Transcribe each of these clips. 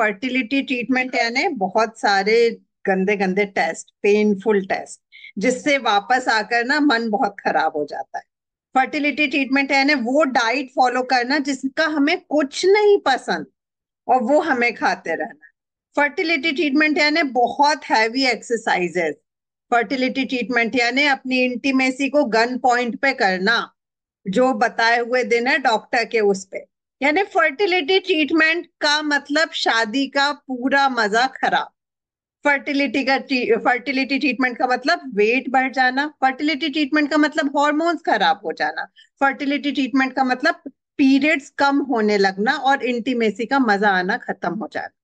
fertility treatment यानी बहुत सारे गंदे गंदे टेस्ट पेनफुल टेस्ट जिससे वापस आकर ना मन बहुत खराब हो जाता है फर्टिलिटी ट्रीटमेंट यानी वो डाइट फॉलो करना जिसका हमें कुछ नहीं पसंद और वो हमें खाते रहना फर्टिलिटी ट्रीटमेंट यानी बहुत हैवी एक्सरसाइजेस फर्टिलिटी ट्रीटमेंट यानी अपनी इंटीमेसी को गन पॉइंट पे करना जो बताए हुए दिन है डॉक्टर के उस पे यानी फर्टिलिटी ट्रीटमेंट का मतलब शादी का पूरा मजा खराब फर्टिलिटी का फर्टिलिटी ट्रीटमेंट का मतलब वेट बढ़ जाना फर्टिलिटी ट्रीटमेंट का मतलब हॉर्मोन्स खराब हो जाना फर्टिलिटी ट्रीटमेंट का मतलब पीरियड्स कम होने लगना और इंटीमेसी का मजा आना खत्म हो जाना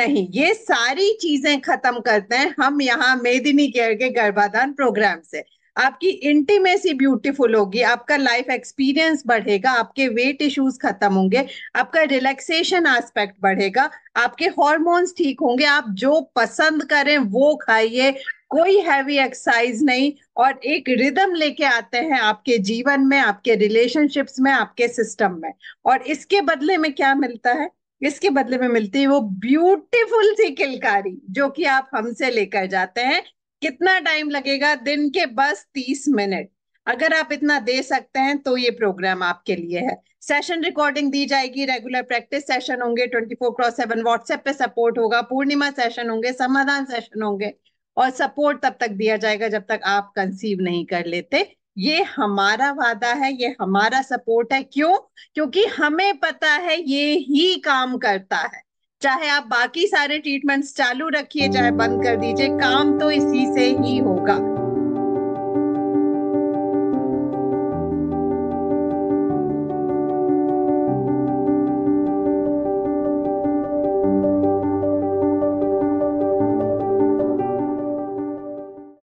नहीं ये सारी चीजें खत्म करते हैं हम यहाँ मेदिनी केयर के गर्भाधान प्रोग्राम से आपकी इंटीमेसी ब्यूटीफुल होगी आपका लाइफ एक्सपीरियंस बढ़ेगा आपके वेट इश्यूज खत्म होंगे आपका रिलैक्सेशन एस्पेक्ट बढ़ेगा आपके हॉर्मोन्स ठीक होंगे आप जो पसंद करें वो खाइए कोई हैवी एक्सरसाइज नहीं और एक रिदम लेके आते हैं आपके जीवन में आपके रिलेशनशिप्स में आपके सिस्टम में और इसके बदले में क्या मिलता है इसके बदले में मिलती है वो ब्यूटीफुल सी किलकारी जो कि आप हमसे लेकर जाते हैं कितना टाइम लगेगा दिन के बस तीस मिनट अगर आप इतना दे सकते हैं तो ये प्रोग्राम आपके लिए है सेशन रिकॉर्डिंग दी जाएगी रेगुलर प्रैक्टिस सेशन होंगे twenty four cross seven WhatsApp पे सपोर्ट होगा पूर्णिमा सेशन होंगे समाधान सेशन होंगे और सपोर्ट तब तक दिया जाएगा जब तक आप कंसीव नहीं कर लेते ये हमारा वादा है ये हमारा सपोर्ट है क्यों क्योंकि हमें पता है ये ही काम करता है चाहे आप बाकी सारे ट्रीटमेंट्स चालू रखिए चाहे बंद कर दीजिए काम तो इसी से ही होगा